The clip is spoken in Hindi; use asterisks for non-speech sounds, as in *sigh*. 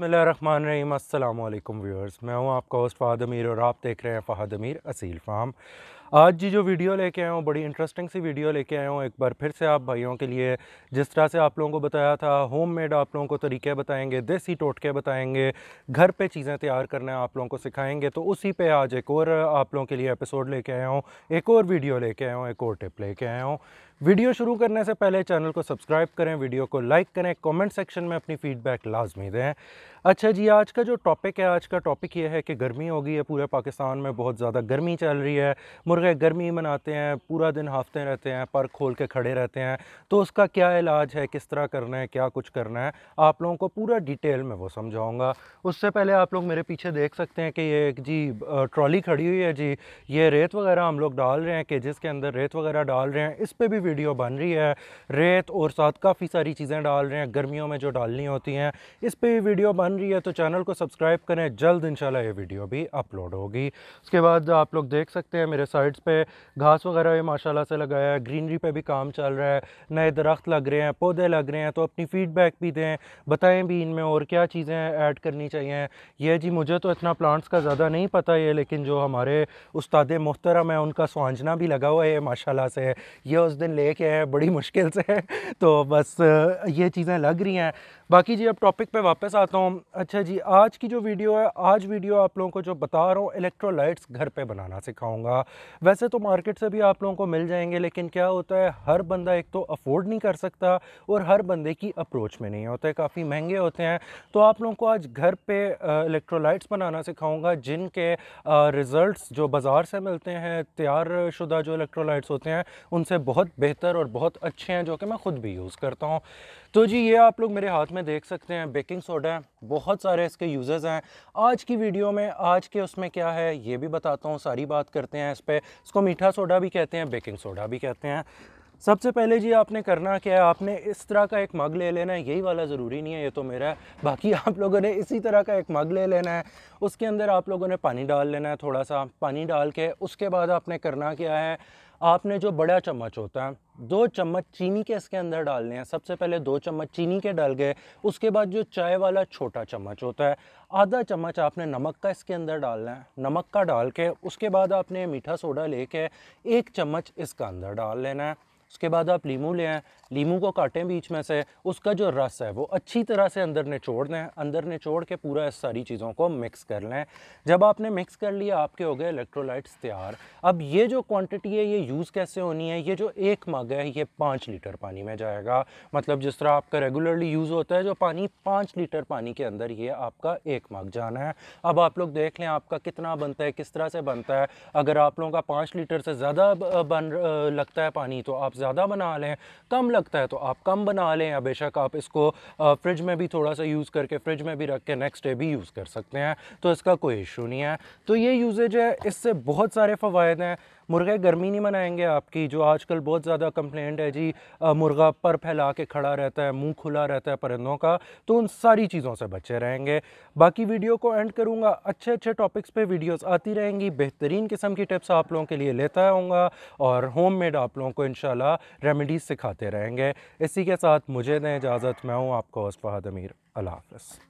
बसमीम अल्लाम व्यूअर्स मैं हूं आपका होस्ट फ़हद अमीर और आप देख रहे हैं फ़हद अमीर असील फ़ाम आज जी जो वीडियो लेके आया हूँ बड़ी इंटरेस्टिंग सी वीडियो लेके आया हूँ एक बार फिर से आप भाइयों के लिए जिस तरह से आप लोगों को बताया था होम मेड आप लोगों को तरीके बताएंगे देसी टोटके बताएंगे घर पे चीज़ें तैयार करना आप लोगों को सिखाएंगे तो उसी पे आज एक और आप लोगों के लिए एपिसोड लेके आया हूँ एक और वीडियो लेके आया हूँ एक और टिप लेके आया हूँ वीडियो शुरू करने से पहले चैनल को सब्सक्राइब करें वीडियो को लाइक करें कमेंट सेक्शन में अपनी फ़ीडबैक लाजमी दें अच्छा जी आज का जो टॉपिक है आज का टॉपिक ये है कि गर्मी हो गई है पूरे पाकिस्तान में बहुत ज़्यादा गर्मी चल रही है मुर्गे गर्मी मनाते हैं पूरा दिन हाफते रहते हैं पर खोल के खड़े रहते हैं तो उसका क्या इलाज है किस तरह करना है क्या कुछ करना है आप लोगों को पूरा डिटेल में वो समझाऊँगा उससे पहले आप लोग मेरे पीछे देख सकते हैं कि ये एक जी ट्रॉली खड़ी हुई है जी ये रेत वगैरह हम लोग डाल रहे हैं केजेस के अंदर रेत वगैरह डाल रहे हैं इस पर भी वीडियो बन रही है रेत और साथ काफ़ी सारी चीज़ें डाल रहे हैं गर्मियों में जो डालनी होती हैं इस पर भी वीडियो बन रही है तो चैनल को सब्सक्राइब करें जल्द इनशाला ये वीडियो भी अपलोड होगी उसके बाद आप लोग देख सकते हैं मेरे साइड साइड्स पे घास वगैरह भी माशाल्लाह से लगाया है ग्रीनरी पे भी काम चल रहा है नए दरख्त लग रहे हैं पौधे लग रहे हैं तो अपनी फ़ीडबैक भी दें बताएं भी इनमें और क्या चीज़ें ऐड करनी चाहिए यह जी मुझे तो इतना प्लांट्स का ज़्यादा नहीं पता है लेकिन जो हमारे उस्ताद मोहतरम है उनका स्वांजना भी लगा हुआ है माशाला से ये उस दिन लेके आए बड़ी मुश्किल से *laughs* तो बस ये चीज़ें लग रही हैं बाकी जी अब टॉपिक पे वापस आता हूँ अच्छा जी आज की जो वीडियो है आज वीडियो आप लोगों को जो बता रहा हूँ इलेक्ट्रोलाइट्स घर पे बनाना सिखाऊंगा वैसे तो मार्केट से भी आप लोगों को मिल जाएंगे लेकिन क्या होता है हर बंदा एक तो अफोर्ड नहीं कर सकता और हर बंदे की अप्रोच में नहीं होता है काफ़ी महंगे होते हैं तो आप लोगों को आज घर पे इलेक्ट्रोलाइट्स बनाना सिखाऊंगा जिनके रिज़ल्ट्स जो बाज़ार से मिलते हैं तैयार शुदा जो इलेक्ट्रोलाइट्स होते हैं उनसे बहुत बेहतर और बहुत अच्छे हैं जो कि मैं ख़ुद भी यूज़ करता हूँ तो जी ये आप लोग मेरे हाथ में देख सकते हैं बेकिंग सोडा है बहुत सारे इसके यूज़र्स हैं आज की वीडियो में आज के उसमें क्या है ये भी बताता हूँ सारी बात करते हैं इस पर इसको मीठा सोडा भी कहते हैं बेकिंग सोडा भी कहते हैं सबसे पहले जी आपने करना क्या है आपने इस तरह का एक मग ले लेना है यही वाला ज़रूरी नहीं है ये तो मेरा है बाकी आप लोगों ने इसी तरह का एक मग ले लेना है उसके अंदर आप लोगों ने पानी डाल लेना है थोड़ा सा पानी डाल के उसके बाद आपने करना क्या है आपने जो बड़ा चम्मच होता है दो चम्मच चीनी के इसके अंदर डालने हैं सबसे पहले दो चम्मच चीनी के डाल गए उसके बाद जो चाय वाला छोटा चम्मच होता है आधा चम्मच आपने नमक का इसके अंदर डालना है नमक का डाल के उसके बाद आपने मीठा सोडा लेके एक चम्मच इसका अंदर डाल लेना है उसके बाद आप लीमू ले आएँ लीमू को काटें बीच में से उसका जो रस है वो अच्छी तरह से अंदर निचोड़ दें अंदर निचोड़ के पूरा इस सारी चीज़ों को मिक्स कर लें जब आपने मिक्स कर लिया आपके हो गए इलेक्ट्रोलाइट्स तैयार अब ये जो क्वांटिटी है ये यूज़ कैसे होनी है ये जो एक मग है ये पाँच लीटर पानी में जाएगा मतलब जिस तरह आपका रेगुलरली यूज़ होता है जो पानी पाँच लीटर पानी के अंदर ये आपका एक मग जाना है अब आप लोग देख लें आपका कितना बनता है किस तरह से बनता है अगर आप लोगों का पाँच लीटर से ज़्यादा बन लगता है पानी तो आप ज़्यादा बना लें कम लगता है तो आप कम बना लें या बेशक आप इसको फ्रिज में भी थोड़ा सा यूज़ करके फ्रिज में भी रख के नेक्स्ट डे भी यूज़ कर सकते हैं तो इसका कोई इशू नहीं है तो ये यूजेज है इससे बहुत सारे फ़वाद हैं मुर्गे गर्मी नहीं मनाएंगे आपकी जो आजकल बहुत ज़्यादा कंप्लेंट है जी मुर्गा पर फैला के खड़ा रहता है मुंह खुला रहता है परिंदों का तो उन सारी चीज़ों से बचे रहेंगे बाकी वीडियो को एंड करूँगा अच्छे अच्छे टॉपिक्स पर वीडियोज़ आती रहेंगी बेहतरीन किस्म की टिप्स आप लोगों के लिए लेता आऊँगा और होम मेड आप लोगों को इन रेमेडीज़ सिखाते रहेंगे इसी के साथ मुझे दें इजाज़त मैं हूँ आपका उस बहादमीर अमीर अल्लाह हाफ